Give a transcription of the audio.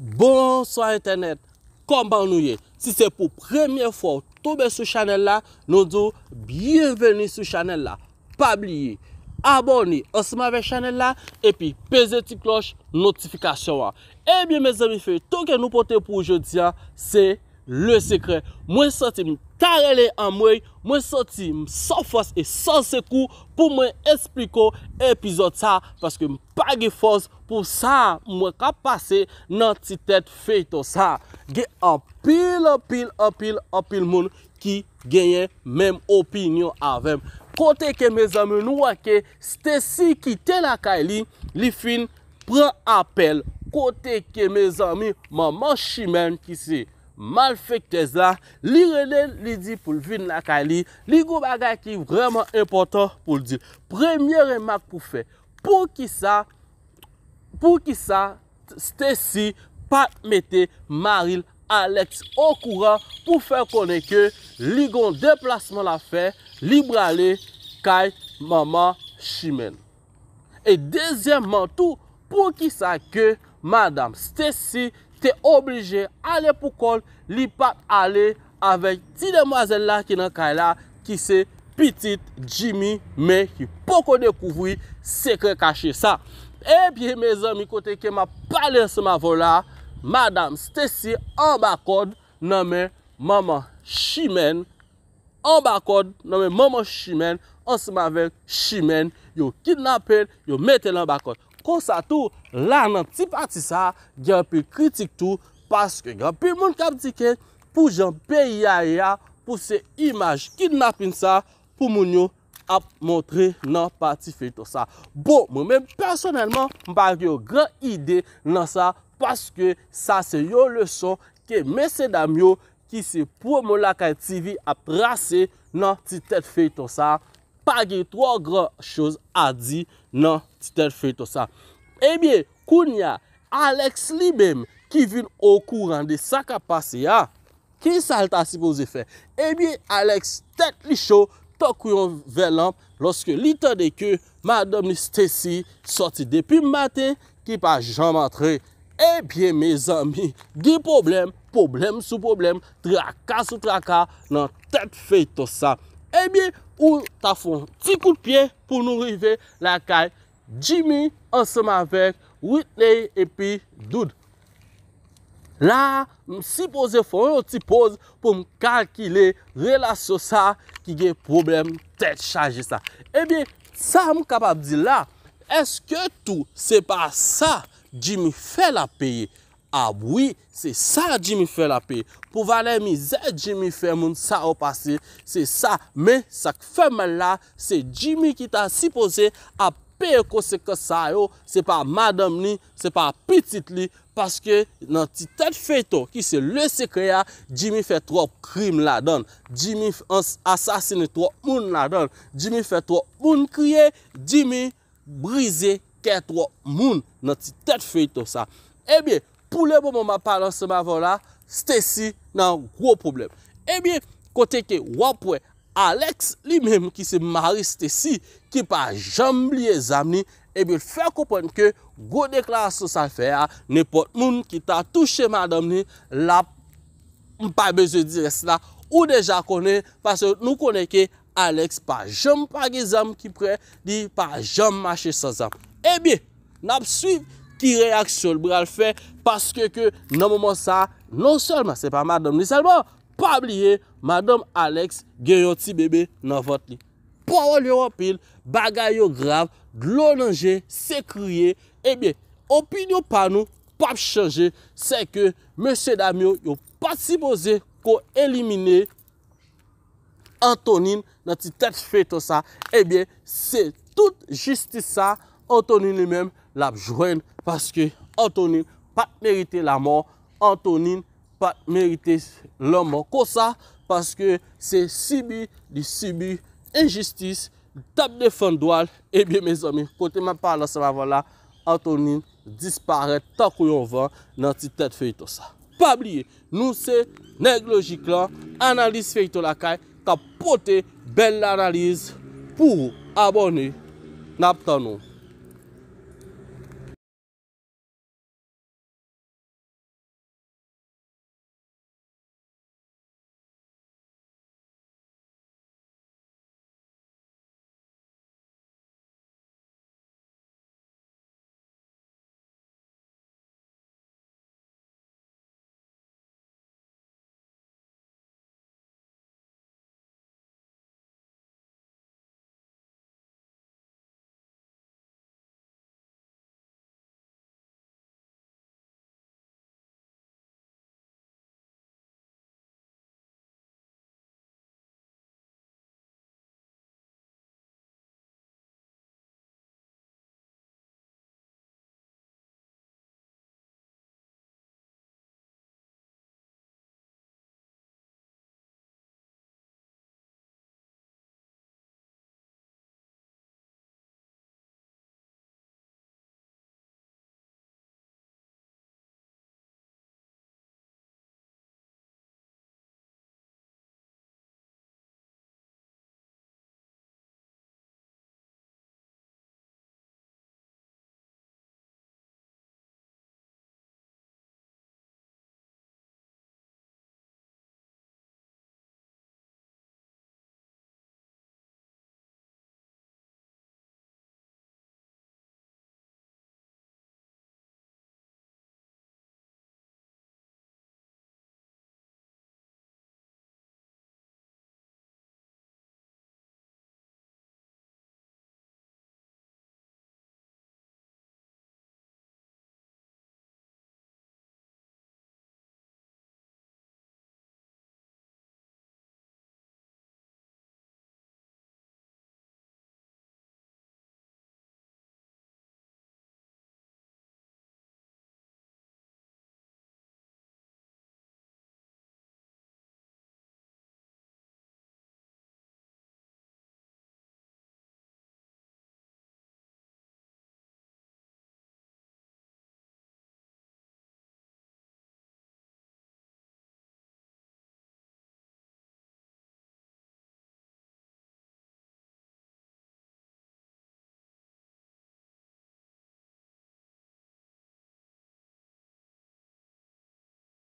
Bonsoy internet, konban nou ye. Si se pou premye fwa ou tobe sou chanel la, nou do, byenveni sou chanel la, pabliye, aboni, osman ve chanel la, epi, peze ti kloche notifikasyon wa. Ebyen me zami fe, touke nou pote pou oujodia, se le sekre. Mwen sote mi, Tarele amwe, mwen soti msa fos e sase kou pou mwen espliko epizod sa. Paske mpa ge fos pou sa mwen ka pase nan titet fey to sa. Ge apil, apil, apil, apil moun ki genye menm opinyon avem. Kote ke me zami nou wake, stesi ki tena ka li, li fin pre apel. Kote ke me zami, mwa man shimen kisi. Malfektez la, li renen li di pou l'vin lakay li, li go bagay ki vreman impotant pou l'di. Premye remak pou fe, pou ki sa, pou ki sa, Stacey patmete Maril Alex okouran pou fe konen ke, li gon deplasman la fe, li brale kay mama chimene. E dezyemman tou, pou ki sa ke, madame Stacey, te oblije ale pou kol li pat ale avek ti demwazen la ki nan kay la ki se pitit jimi men ki poko dekouvwi sekre kache sa. E pi me zan mi kote ke ma pale se ma vola, madame Stacey ambakod name mama shimen, ambakod name mama shimen, ansi ma ven shimen, yo kidnapen, yo metel ambakod. Kon sa tou la nan ti pati sa gen api kritik tou paske gen api moun kap diken pou jan pe yaya yaya pou se imaj kidnapin sa pou moun yo ap montre nan pati fey to sa. Bo mwen men personelman mba geyo gran ide nan sa paske sa se yo leson ke mese dam yo ki se pou moun lakay TV ap rase nan ti tet fey to sa. Pagè, 3 grò chòz a di nan titèd fèy to sa. Ebyè, eh koun ya, Alex li bèm ki vin okou rande sa kapase ya. Ki sa lta si pou zè fè? Ebyè, eh Alex tèt li chò, tokou yon velan, loske li tèd de kè, madèm ni Stacey, soti depi mbate, ki pa jan eh matre. Ebyè, mè zèmi, gè problem, problem sou problem, traka sou traka, nan titèd fèy to sa. Ebyè, koun ya, Ou ta fon ti kout piye pou nou rive la kaye jimi anseman vek Whitney epi doud. La, msi pose fon yo ti pose pou m kalkile relasyon sa ki ge problem tete chanje sa. Ebyen, sa m kapab di la, eske tou se pa sa jimi fe la peye? A, ah, oui, se sa jimi fe la pe. Pou vale mize jimi fe moun sa ou pase, se sa. Me, sak femen la, se jimi ki ta sipose a pe koseke sa yo. Se pa madam ni, se pa pitit li. Paske nan ti tet feyto ki se lese kreya, jimi fe trob krim la don. Jimmy asasine tro moun la don. Jimmy fe tro moun kreye, jimi brize ketro moun nan ti tet feyto sa. Ebye. Eh poule pou mou mwa palan se mwa volan, Stacey nan wou problem. Ebyen, eh kote ke wapwe, Alex li mèm ki se mari Stacey, ki pa jom liye zam ni, ebyen, fè koupon ke, go dekla sou san fè ya, nepot moun ki ta touche madam ni, la, mpa beze di res la, ou deja konen, pase nou konen ke, Alex pa jom pagi zam ki pre, di pa jom mache sa zam. Ebyen, eh nap suivi, ki reaksyon l bral fè, paske ke nan momon sa, non solman, se pa madam ni salman, pa bliye, madam Alex, gen yoti bebe nan vot ni. Pwa wòl yon wapil, bagay yon grav, glonanje, sekriye, e eh bie, opin yon panou, pap chanje, se ke, mèche dame yon, yon pasi boze, ko elimine, Antonin, nan ti tèt fè to sa, e eh bie, se tout justi sa, Antonin li mèm, lap jwen, paske antonin pat merite la mor, antonin pat merite la mor kosa, paske se sibir, li sibir injistis, tap defen doal e eh biye me zomi, kote ma pala sa mavan la, antonin disparet, takou yon van, nan ti tet fey to sa, pabliye nou se neglogik lan analis fey to la kay, kap pote bel analis pou abone nap tanon